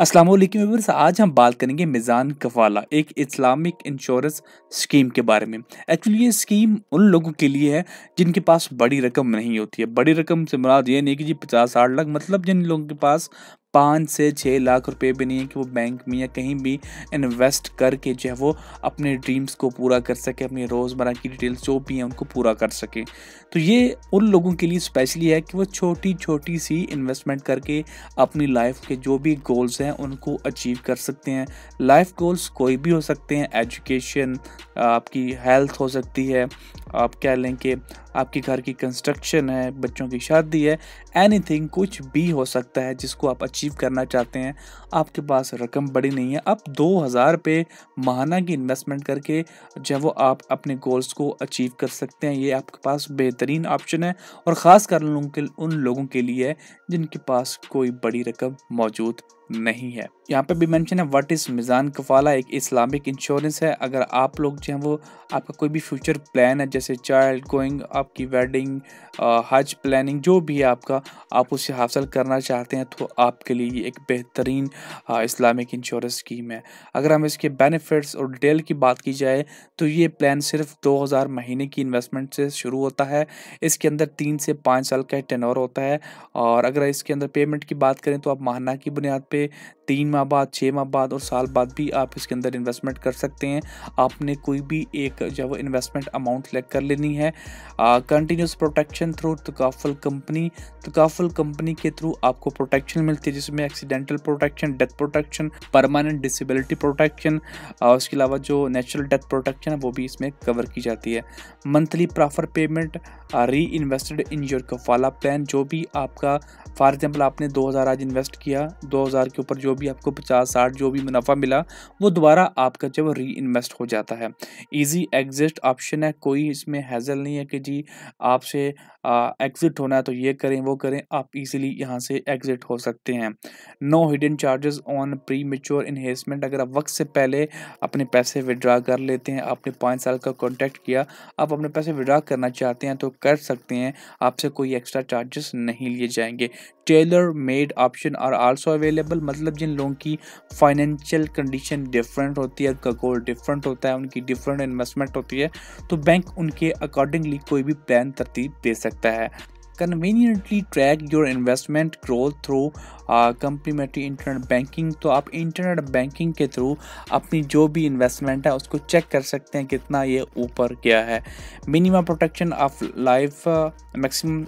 अस्सलाम वालेकुम व्यूअर्स आज हम बात करेंगे मिज़ान कफाला एक इस्लामिक इंश्योरेंस स्कीम के बारे में एक्चुअली ये स्कीम उन लोगों के लिए है जिनके पास बड़ी रकम नहीं होती है बड़ी रकम से मुराद ये नहीं कि जी पचास साठ लाख मतलब जिन लोगों के पास पाँच से छः लाख रुपए भी नहीं है कि वो बैंक में या कहीं भी इन्वेस्ट करके जो है वो अपने ड्रीम्स को पूरा कर सके अपने रोज़मर्रा की डिटेल्स जो भी हैं उनको पूरा कर सके तो ये उन लोगों के लिए स्पेशली है कि वो छोटी छोटी सी इन्वेस्टमेंट करके अपनी लाइफ के जो भी गोल्स हैं उनको अचीव कर सकते हैं लाइफ गोल्स कोई भी हो सकते हैं एजुकेशन आपकी हेल्थ हो सकती है आप कह लें कि आपके घर की कंस्ट्रक्शन है बच्चों की शादी है एनीथिंग कुछ भी हो सकता है जिसको आप अचीव करना चाहते हैं आपके पास रकम बड़ी नहीं है आप दो हज़ार रुपये माहाना की इन्वेस्टमेंट करके जो वो आप अपने गोल्स को अचीव कर सकते हैं ये आपके पास बेहतरीन ऑप्शन है और ख़ास कर उन लोगों के लिए जिनके पास कोई बड़ी रकम मौजूद नहीं है यहाँ पे भी मेंशन है व्हाट इज़ मिज़ान कफाला एक इस्लामिक इंश्योरेंस है अगर आप लोग जो हैं वो आपका कोई भी फ्यूचर प्लान है जैसे चाइल्ड गोइंग आपकी वेडिंग हज प्लानिंग जो भी है आपका आप उसे हासिल करना चाहते हैं तो आपके लिए ये एक बेहतरीन इस्लामिक इंश्योरेंस स्कीम है अगर हम इसके बेनिफिट्स और डिटेल की बात की जाए तो ये प्लान सिर्फ हज़ार महीने की इन्वेस्टमेंट से शुरू होता है इसके अंदर तीन से पाँच साल का टेनोर होता है और अगर इसके अंदर पेमेंट की बात करें तो आप माहाना की बुनियाद पर पे तीन माह बाद छः माह बाद और साल बाद भी आप इसके अंदर इन्वेस्टमेंट कर सकते हैं आपने कोई भी एक जो इन्वेस्टमेंट अमाउंट सेलेक्ट कर लेनी है कंटिन्यूस प्रोटेक्शन थ्रू तकाफल कंपनी तकाफल कंपनी के थ्रू आपको प्रोटेक्शन मिलती है जिसमें accidental protection death protection permanent disability protection उसके अलावा जो नेचुरल डेथ प्रोटेक्शन है वो भी इसमें कवर की जाती है monthly profit payment reinvested in your कफाला प्लान जो भी आपका फॉर एग्जाम्पल आपने दो हज़ार आज इन्वेस्ट किया दो हज़ार के ऊपर जो भी आपको पचास साठ जो भी मुनाफा मिला वो दोबारा आपका जब री इन्वेस्ट हो जाता है ईजी एग्जिट ऑप्शन है कोई इसमें हैजल नहीं है कि जी आपसे एग्ज़िट होना है तो ये करें वो करें आप इजीली यहाँ से एग्ज़िट हो सकते हैं no hidden charges on premature encashment अगर आप वक्त से पहले अपने पैसे विड्रा कर लेते हैं आपने पाँच साल का कॉन्टैक्ट किया आप अपने पैसे विड्रा करना चाहते हैं तो कर सकते हैं आपसे कोई एक्स्ट्रा चार्जेस नहीं लिए जाएंगे tailor made option are also available मतलब जिन जिन लोगों की फाइनेंशियल कंडीशन डिफरेंट होती है उनका गोल डिफरेंट होता है उनकी डिफरेंट इन्वेस्टमेंट होती है तो बैंक उनके अकॉर्डिंगली कोई भी प्लान तरतीब दे सकता है conveniently track your investment growth through complimentary internet banking तो आप इंटरनेट बैंकिंग के थ्रू अपनी जो भी इन्वेस्टमेंट है उसको चेक कर सकते हैं कितना ये ऊपर गया है minimum protection of life maximum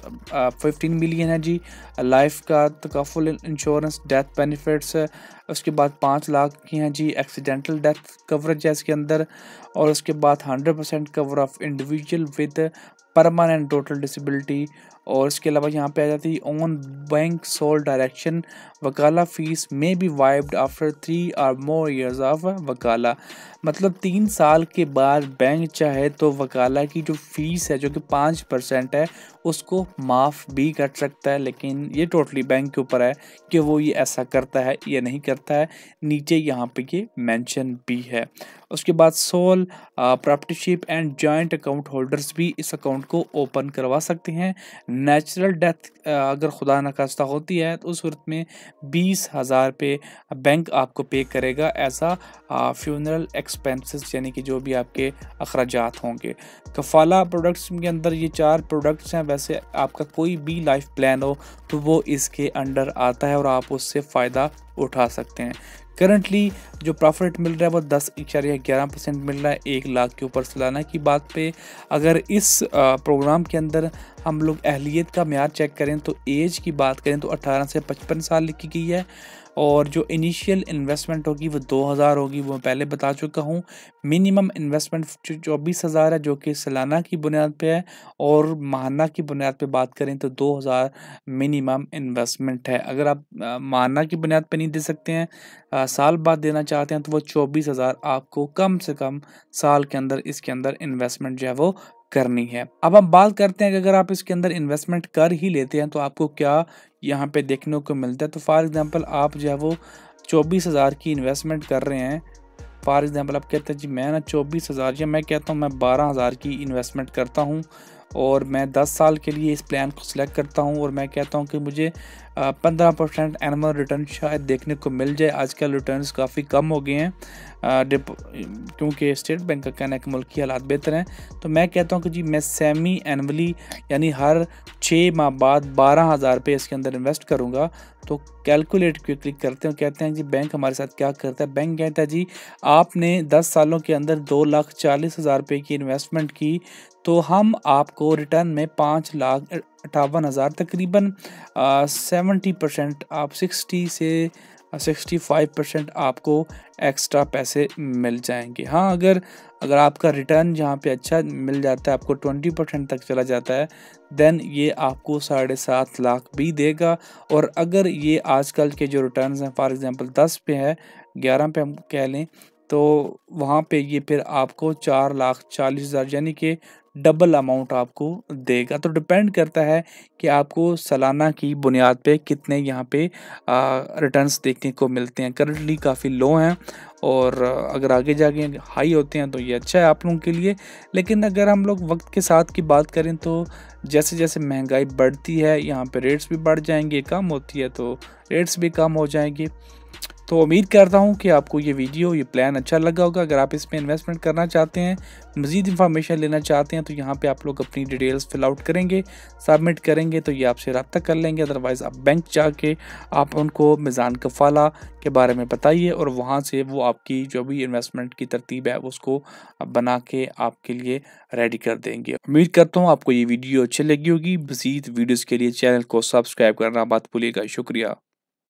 fifteen million है जी लाइफ का तो फुल इंश्योरेंस डेथ बेनिफिट्स उसके बाद पाँच लाख की हैं जी एक्सीडेंटल डेथ कवरेज है इसके अंदर और उसके बाद hundred percent cover of individual with permanent total disability और इसके अलावा यहाँ पे आ जाती है ऑन बैंक सोल डायरेक्शन वकाला फीस में भी waived after three or more years of वकाला मतलब तीन साल के बाद बैंक चाहे तो वकाला की जो फीस है जो कि पाँच परसेंट है उसको माफ़ भी कर सकता है लेकिन ये टोटली बैंक के ऊपर है कि वो ये ऐसा करता है या नहीं करता है नीचे यहाँ पे ये मेंशन भी है उसके बाद sole proprietorship and joint account holders भी इस अकाउंट अकाउंट को ओपन करवा सकते हैं नेचुरल डेथ अगर खुदा नखास्ता होती है तो उस सूरत में बीस हज़ार पे बैंक आपको पे करेगा ऐसा फ्यूनरल एक्सपेंसेस यानी कि जो भी आपके अखराज होंगे कफाला प्रोडक्ट्स के अंदर ये चार प्रोडक्ट्स हैं वैसे आपका कोई भी लाइफ प्लान हो तो वो इसके अंडर आता है और आप उससे फ़ायदा उठा सकते हैं करंटली जो प्रॉफिट मिल रहा है वो दस इशारिया ग्यारह परसेंट मिल रहा है एक लाख के ऊपर सालाना की बात पे अगर इस प्रोग्राम के अंदर हम लोग अहलियत का मैार चेक करें तो एज की बात करें तो अट्ठारह से पचपन साल लिखी गई है और जो इनिशियल इन्वेस्टमेंट होगी वो दो हज़ार होगी वो मैं पहले बता चुका हूँ मिनिमम इन्वेस्टमेंट चौबीस हज़ार है जो कि सालाना की बुनियाद पे है और माहाना की बुनियाद पे बात करें तो दो हज़ार मिनिमम इन्वेस्टमेंट है अगर आप माहाना की बुनियाद पे नहीं दे सकते हैं आ, साल बाद देना चाहते हैं तो वह चौबीस हज़ार आपको कम से कम साल के अंदर इसके अंदर इन्वेस्टमेंट जो है वो करनी है अब हम बात करते हैं कि अगर आप इसके अंदर इन्वेस्टमेंट कर ही लेते हैं तो आपको क्या यहाँ पे देखने को मिलता है तो फॉर एग्ज़ाम्पल आप जो है वो चौबीस हज़ार की इन्वेस्टमेंट कर रहे हैं फॉर एग्ज़ाम्पल आप कहते हैं जी मैं ना चौबीस हज़ार या मैं कहता हूँ मैं बारह हज़ार की इन्वेस्टमेंट करता हूँ और मैं 10 साल के लिए इस प्लान को सिलेक्ट करता हूँ और मैं कहता हूँ कि मुझे पंद्रह परसेंट एनिमल रिटर्न शायद देखने को मिल जाए आजकल रिटर्न्स काफ़ी कम हो गए हैं क्योंकि स्टेट बैंक का कहना है कि मुल्क हालात बेहतर हैं तो मैं कहता हूँ कि जी मैं सेमी एनवली यानी हर छः माह बाद बारह हज़ार रुपये इसके अंदर इन्वेस्ट करूँगा तो कैलकुलेट क्लिक करते हैं कहते हैं कि बैंक हमारे साथ क्या करता है बैंक कहता है जी आपने दस सालों के अंदर दो लाख चालीस हज़ार रुपये की इन्वेस्टमेंट की तो हम आपको रिटर्न में पाँच लाख अट्ठावन हज़ार तकरीबन सेवेंटी परसेंट आप सिक्सटी से सिक्सटी फाइव परसेंट आपको एक्स्ट्रा पैसे मिल जाएंगे हाँ अगर अगर आपका रिटर्न जहाँ पे अच्छा मिल जाता है आपको ट्वेंटी परसेंट तक चला जाता है देन ये आपको साढ़े सात लाख भी देगा और अगर ये आजकल के जो रिटर्न हैं फॉर एग्ज़ाम्पल दस पे है ग्यारह पे हम कह लें तो वहाँ पे ये फिर आपको चार लाख चालीस हज़ार यानी कि डबल अमाउंट आपको देगा तो डिपेंड करता है कि आपको सालाना की बुनियाद पे कितने यहाँ पे रिटर्न्स देखने को मिलते हैं करंटली काफ़ी लो हैं और अगर आगे जाके हाई होते हैं तो ये अच्छा है आप लोगों के लिए लेकिन अगर हम लोग वक्त के साथ की बात करें तो जैसे जैसे महंगाई बढ़ती है यहाँ पे रेट्स भी बढ़ जाएंगे कम होती है तो रेट्स भी कम हो जाएंगे तो उम्मीद करता हूँ कि आपको ये वीडियो ये प्लान अच्छा लगा होगा अगर आप इसमें इन्वेस्टमेंट करना चाहते हैं मज़ीद इन्फॉर्मेशन लेना चाहते हैं तो यहाँ पे आप लोग अपनी डिटेल्स फिल आउट करेंगे सबमिट करेंगे तो ये आपसे रबता कर लेंगे अदरवाइज़ आप बैंक जाके आप उनको मिज़ान कफाला के बारे में बताइए और वहाँ से वो आपकी जो भी इन्वेस्टमेंट की तरतीब है उसको बना के आपके लिए रेडी कर देंगे उम्मीद करता हूँ आपको ये वीडियो अच्छी लगी होगी मज़ीद वीडियोज़ के लिए चैनल को सब्सक्राइब करना बात भूलिएगा शुक्रिया